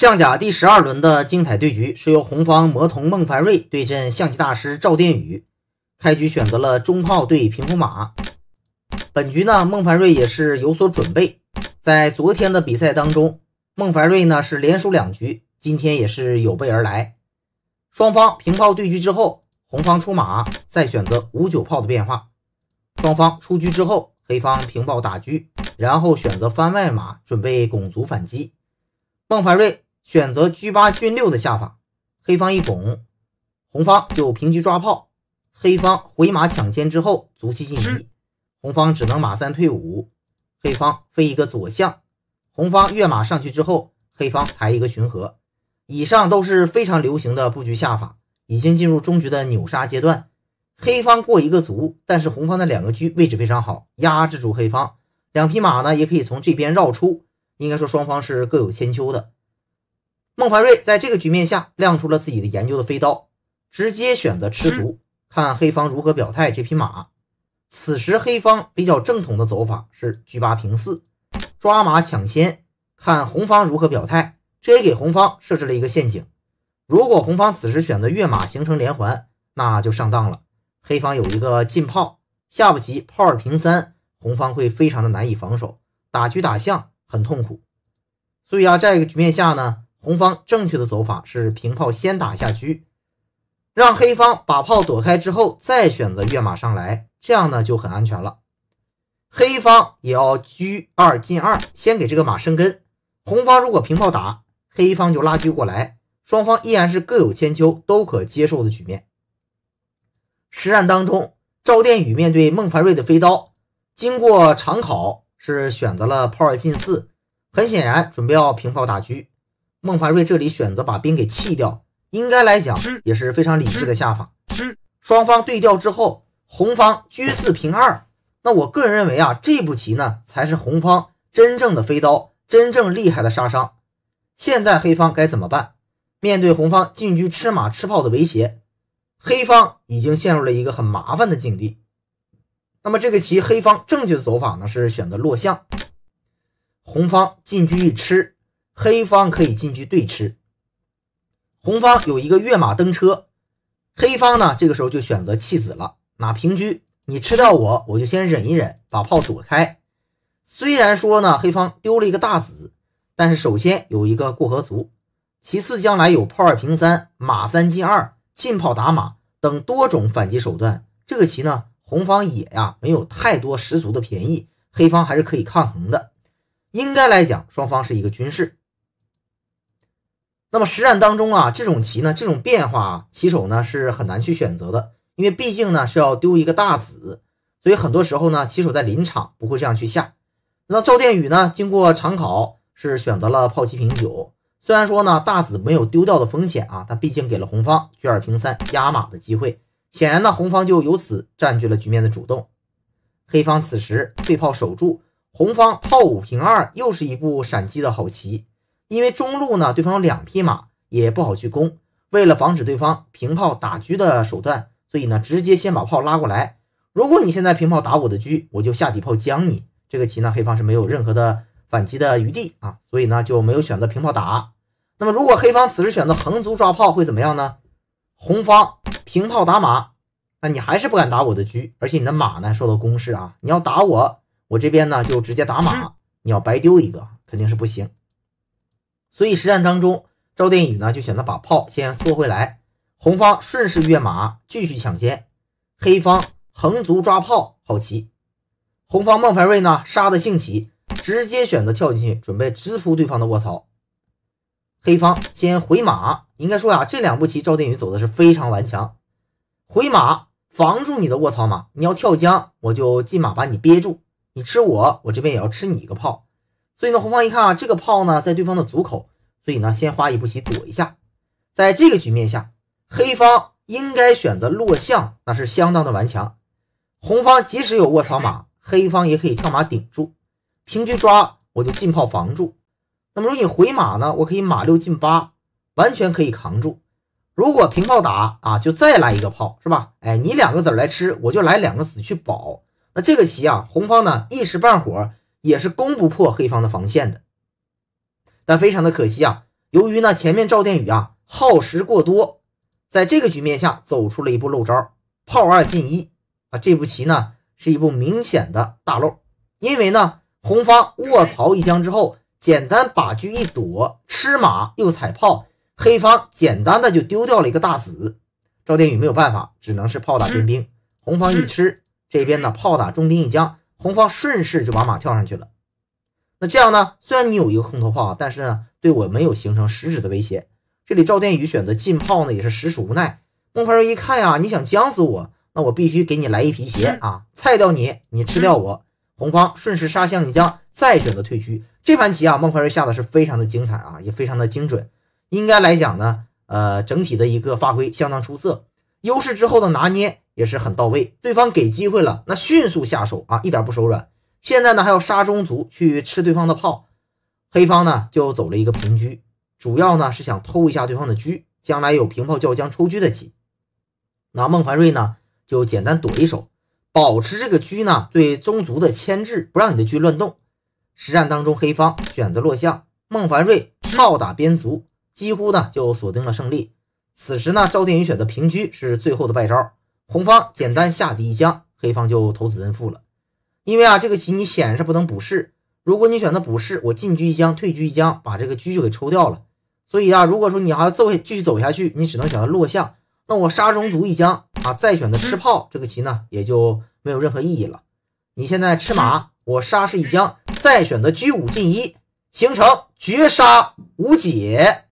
象甲第十二轮的精彩对局是由红方魔童孟凡瑞对阵象棋大师赵殿宇。开局选择了中炮对平衡马。本局呢，孟凡瑞也是有所准备。在昨天的比赛当中，孟凡瑞呢是连输两局，今天也是有备而来。双方平炮对局之后，红方出马，再选择五九炮的变化。双方出局之后，黑方平炮打车，然后选择番外马准备拱卒反击。孟凡瑞。选择车八进六的下法，黑方一拱，红方就平车抓炮，黑方回马抢先之后卒七进一，红方只能马三退五，黑方飞一个左象，红方跃马上去之后，黑方抬一个巡河。以上都是非常流行的布局下法，已经进入中局的扭杀阶段。黑方过一个卒，但是红方的两个车位置非常好，压制住黑方。两匹马呢，也可以从这边绕出。应该说双方是各有千秋的。孟凡瑞在这个局面下亮出了自己的研究的飞刀，直接选择吃卒，看黑方如何表态。这匹马，此时黑方比较正统的走法是车八平四，抓马抢先，看红方如何表态。这也给红方设置了一个陷阱。如果红方此时选择跃马形成连环，那就上当了。黑方有一个进炮，下不棋炮二平三，红方会非常的难以防守，打车打象很痛苦。所以啊，在这个局面下呢。红方正确的走法是平炮先打下车，让黑方把炮躲开之后再选择跃马上来，这样呢就很安全了。黑方也要车二进二，先给这个马生根。红方如果平炮打，黑方就拉车过来，双方依然是各有千秋，都可接受的局面。实战当中，赵殿宇面对孟凡瑞的飞刀，经过长考是选择了炮二进四，很显然准备要平炮打车。孟凡瑞这里选择把兵给弃掉，应该来讲也是非常理智的下法。双方对调之后，红方居四平二。那我个人认为啊，这步棋呢才是红方真正的飞刀，真正厉害的杀伤。现在黑方该怎么办？面对红方进车吃马吃炮的威胁，黑方已经陷入了一个很麻烦的境地。那么这个棋，黑方正确的走法呢是选择落象，红方进车一吃。黑方可以进去对吃，红方有一个跃马登车，黑方呢这个时候就选择弃子了，拿平车。你吃掉我，我就先忍一忍，把炮躲开。虽然说呢，黑方丢了一个大子，但是首先有一个过河卒，其次将来有炮二平三，马三进二，进炮打马等多种反击手段。这个棋呢，红方也呀没有太多十足的便宜，黑方还是可以抗衡的。应该来讲，双方是一个均势。那么实战当中啊，这种棋呢，这种变化，棋手呢是很难去选择的，因为毕竟呢是要丢一个大子，所以很多时候呢，棋手在临场不会这样去下。那赵殿宇呢，经过长考是选择了炮七平九，虽然说呢大子没有丢掉的风险啊，但毕竟给了红方举二平三压马的机会，显然呢红方就由此占据了局面的主动。黑方此时退炮守住，红方炮五平二又是一步闪击的好棋。因为中路呢，对方有两匹马，也不好去攻。为了防止对方平炮打车的手段，所以呢，直接先把炮拉过来。如果你现在平炮打我的车，我就下底炮将你。这个棋呢，黑方是没有任何的反击的余地啊，所以呢，就没有选择平炮打。那么，如果黑方此时选择横卒抓炮，会怎么样呢？红方平炮打马，那你还是不敢打我的车，而且你的马呢受到攻势啊。你要打我，我这边呢就直接打马，你要白丢一个，肯定是不行。所以实战当中，赵殿宇呢就选择把炮先缩回来，红方顺势跃马继续抢先，黑方横卒抓炮好棋，红方孟凡瑞呢杀的兴起，直接选择跳进去准备直扑对方的卧槽，黑方先回马，应该说啊这两步棋赵殿宇走的是非常顽强，回马防住你的卧槽马，你要跳江我就进马把你憋住，你吃我，我这边也要吃你一个炮。所以呢，红方一看啊，这个炮呢在对方的足口，所以呢先花一步棋躲一下。在这个局面下，黑方应该选择落象，那是相当的顽强。红方即使有卧槽马，黑方也可以跳马顶住。平局抓我就进炮防住。那么果你回马呢，我可以马六进八，完全可以扛住。如果平炮打啊，就再来一个炮是吧？哎，你两个子儿来吃，我就来两个子去保。那这个棋啊，红方呢一时半会儿。也是攻不破黑方的防线的，但非常的可惜啊！由于呢前面赵殿宇啊耗时过多，在这个局面下走出了一步漏招，炮二进一啊！这步棋呢是一步明显的大漏，因为呢红方卧槽一将之后，简单把车一躲，吃马又踩炮，黑方简单的就丢掉了一个大子。赵殿宇没有办法，只能是炮打边兵，红方一吃，这边呢炮打中兵一将。红方顺势就把马跳上去了，那这样呢？虽然你有一个空头炮，但是呢，对我没有形成实质的威胁。这里赵天宇选择进炮呢，也是实属无奈。孟凡瑞一看呀，你想将死我，那我必须给你来一皮鞋啊，菜掉你，你吃掉我。红方顺势杀向一将，再选择退车。这盘棋啊，孟凡瑞下的是非常的精彩啊，也非常的精准。应该来讲呢，呃，整体的一个发挥相当出色。优势之后的拿捏也是很到位，对方给机会了，那迅速下手啊，一点不手软。现在呢还要杀中卒去吃对方的炮，黑方呢就走了一个平车，主要呢是想偷一下对方的车，将来有平炮叫将抽车的棋。那孟凡瑞呢就简单躲一手，保持这个车呢对中卒的牵制，不让你的车乱动。实战当中，黑方选择落象，孟凡瑞炮打边卒，几乎呢就锁定了胜利。此时呢，赵殿宇选择平车是最后的败招。红方简单下底一将，黑方就投子认负了。因为啊，这个棋你显然是不能补士。如果你选择补士，我进车一将，退车一将，把这个车就给抽掉了。所以啊，如果说你还要走继续走下去，你只能选择落象。那我杀中卒一将啊，再选择吃炮，这个棋呢也就没有任何意义了。你现在吃马，我杀士一将，再选择车五进一，形成绝杀无解。